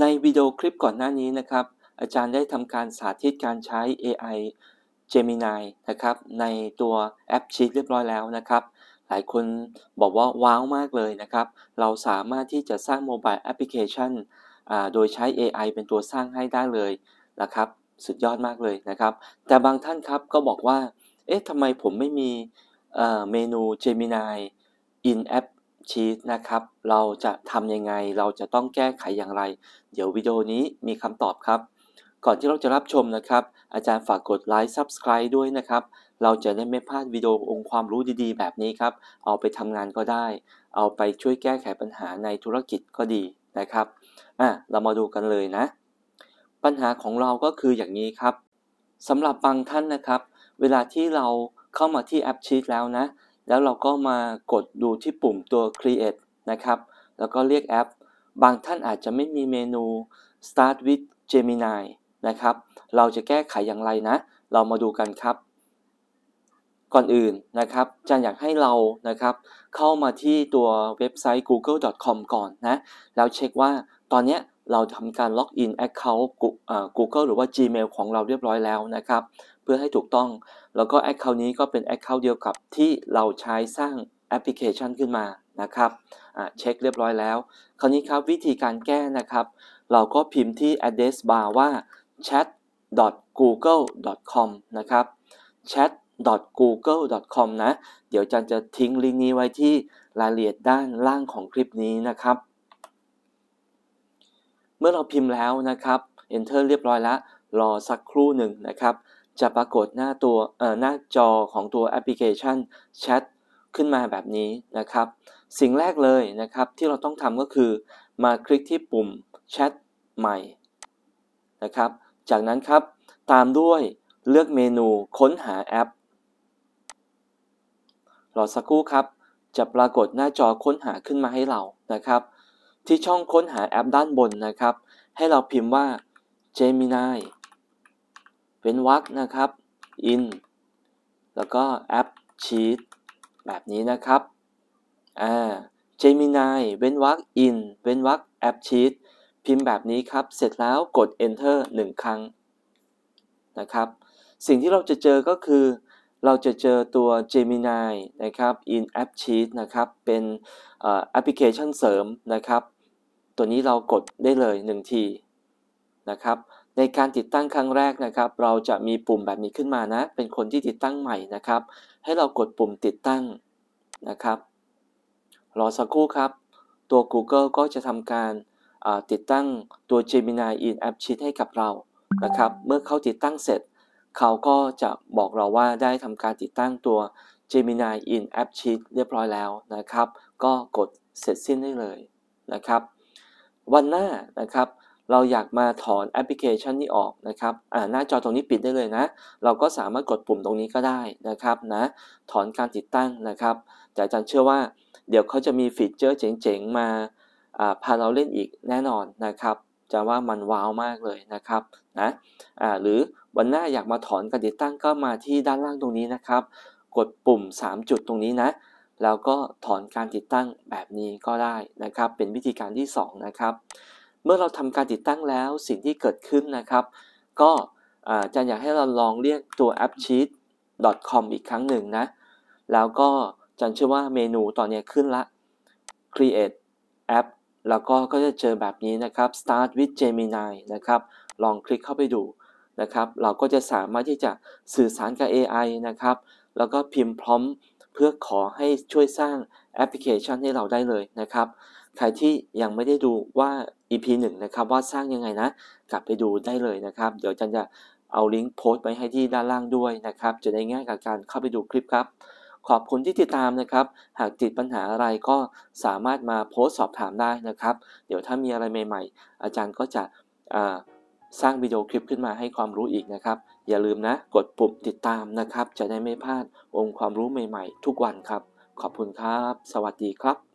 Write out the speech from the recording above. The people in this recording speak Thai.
ในวิดีโอคลิปก่อนหน้านี้นะครับ อาจารย์ได้ทำการสาธิตการใช้ AI Gemini นะครับ ในตัวแอปชีตเรียบร้อยแล้วนะครับ หลายคนบอกว่าว้าวมากเลยนะครับ เราสามารถที่จะสร้างโมบายแอปพลิเคชันโดยใช้ AI เป็นตัวสร้างให้ได้เลยนะครับ สุดยอดมากเลยนะครับ แต่บางท่านครับก็บอกว่า เอ๊ะทำไมผมไม่มีเมนู Gemini in App ชีสนะครับเราจะทำยังไงเราจะต้องแก้ไขอย่างไร เดี๋ยววิดีโอนี้มีคำตอบครับ ก่อนที่เราจะรับชมนะครับ อาจารย์ฝากกดไลค์ Subscribe ด้วยนะครับ เราจะได้ไม่พลาดวิดีโอองค์ความรู้ดีๆ แบบนี้ครับเอาไปทำงานก็ได้ เอาไปช่วยแก้ไขปัญหาในธุรกิจก็ดีนะครับอ่ะเรามาดูกันเลยนะ ปัญหาของเราก็คืออย่างนี้ครับสำหรับบางท่านนะครับ เวลาที่เราเข้ามาที่แอปชีตแล้วนะแล้วเราก็มากดดูที่ปุ่มตัว create นะครับ แล้วก็เรียกแอป บางท่านอาจจะไม่มีเมนู start with Gemini นะครับ เราจะแก้ไขอย่างไรนะ เรามาดูกันครับ ก่อนอื่นนะครับจันอยากให้เรานะครับ เข้ามาที่ตัวเว็บไซต์ google.com ก่อนนะ แล้วเช็คว่าตอนนี้เราทำการล็อกอิน Account Google หรือว่า Gmail ของเราเรียบร้อยแล้วนะครับเพื่อให้ถูกต้อง แล้วก็ Account นี้ก็เป็น Account เดียวกับที่เราใช้สร้างแอปพลิเคชันขึ้นมานะครับ เช็คเรียบร้อยแล้ว คราวนี้ครับวิธีการแก้นะครับ เราก็พิมพ์ที่ address bar ว่า chat google com นะครับ chat google com นะ เดี๋ยวจันจะทิ้งลิงก์นี้ไว้ที่รายละเอียดด้านล่างของคลิปนี้นะครับ เมื่อเราพิมพ์แล้วนะครับ enter เรียบร้อยแล้ว รอสักครู่หนึ่งนะครับจะปรากฏหน้าตัวหน้าจอของตัวแอปพลิเคชันแชทขึ้นมาแบบนี้นะครับ สิ่งแรกเลยนะครับที่เราต้องทำก็คือมาคลิกที่ปุ่มแชทใหม่นะครับ จากนั้นครับตามด้วยเลือกเมนูค้นหาแอปรอสักครู่ครับจะปรากฏหน้าจอค้นหาขึ้นมาให้เรานะครับ ที่ช่องค้นหาแอปด้านบนนะครับ ให้เราพิมพ์ว่า Gemini เว้นวรรคนะครับ in แล้วก็ app sheet แบบนี้นะครับ อ่า Gemini เว้นวรรค in เว้นวรรค app sheet พิมพ์แบบนี้ครับ เสร็จแล้วกด enter 1 ครั้งนะครับ สิ่งที่เราจะเจอก็คือเราจะเจอตัว Gemini นะครับ in app sheet นะครับ เป็นแอปพลิเคชันเสริมนะครับ ตัวนี้เรากดได้เลย 1 ทีนะครับในการติดตั้งครั้งแรกนะครับ เราจะมีปุ่มแบบนี้ขึ้นมานะ เป็นคนที่ติดตั้งใหม่นะครับ ให้เรากดปุ่มติดตั้งนะครับ รอสักครู่ครับตัว Google ก็จะทำการติดตั้งตัว Gemini in App Sheet ให้กับเรานะครับ เมื่อเขาติดตั้งเสร็จ เขาก็จะบอกเราว่าได้ทำการติดตั้งตัว Gemini in App Sheet เรียบร้อยแล้วนะครับ ก็กดเสร็จสิ้นได้เลยนะครับ วันหน้านะครับเราอยากมาถอนแอปพลิเคชันนี้ออกนะครับ หน้าจอตรงนี้ปิดได้เลยนะ เราก็สามารถกดปุ่มตรงนี้ก็ได้นะครับนะ ถอนการติดตั้งนะครับแต่อาจารย์เชื่อว่าเดี๋ยวเขาจะมีฟีเจอร์เจ๋งๆมา พาเราเล่นอีกแน่นอนนะครับ จะว่ามันว้าวมากเลยนะครับนะหรือวันหน้าอยากมาถอนการติดตั้งก็มาที่ด้านล่างตรงนี้นะครับ กดปุ่ม 3 จุดตรงนี้นะ แล้วก็ถอนการติดตั้งแบบนี้ก็ได้นะครับ เป็นวิธีการที่ 2 นะครับเมื่อเราทำการติดตั้งแล้วสิ่งที่เกิดขึ้นนะครับ ก็อาจารย์อยากให้เราลองเรียกตัว appsheet.com อีกครั้งหนึ่งนะแล้วก็อาจารย์เชื่อว่าเมนูตอนนี้ขึ้นละ create app แล้วก็ก็จะเจอแบบนี้นะครับ start with Gemini นะครับ ลองคลิกเข้าไปดูนะครับ เราก็จะสามารถที่จะสื่อสารกับ AI นะครับ แล้วก็พิมพ์พร้อมเพื่อขอให้ช่วยสร้างแอปพลิเคชันให้เราได้เลยนะครับใครที่ยังไม่ได้ดูว่า EP 1นะครับว่าสร้างยังไงนะ กลับไปดูได้เลยนะครับ เดี๋ยวจันจะเอาลิงก์โพสต์ไปให้ที่ด้านล่างด้วยนะครับ จะได้ง่ายกับการเข้าไปดูคลิปครับ ขอบคุณที่ติดตามนะครับ หากติดปัญหาอะไรก็สามารถมาโพสต์สอบถามได้นะครับ เดี๋ยวถ้ามีอะไรใหม่ ๆ อาจารย์ก็จะสร้างวิดีโอคลิปขึ้นมาให้ความรู้อีกนะครับ อย่าลืมนะ กดปุ่มติดตามนะครับ จะได้ไม่พลาดองค์ความรู้ใหม่ๆ ทุกวันครับ ขอบคุณครับ สวัสดีครับ